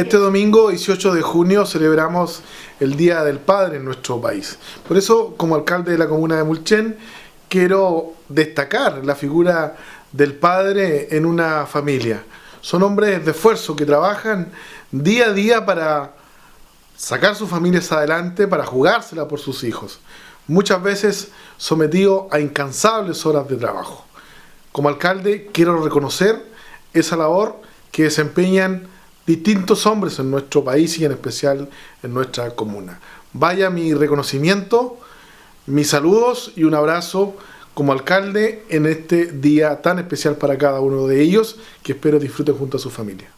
Este domingo 18 de junio celebramos el Día del Padre en nuestro país. Por eso, como alcalde de la comuna de Mulchen, quiero destacar la figura del padre en una familia. Son hombres de esfuerzo que trabajan día a día para sacar sus familias adelante, para jugársela por sus hijos, muchas veces sometidos a incansables horas de trabajo. Como alcalde quiero reconocer esa labor que desempeñan distintos hombres en nuestro país y en especial en nuestra comuna. Vaya mi reconocimiento, mis saludos y un abrazo como alcalde en este día tan especial para cada uno de ellos que espero disfruten junto a su familia.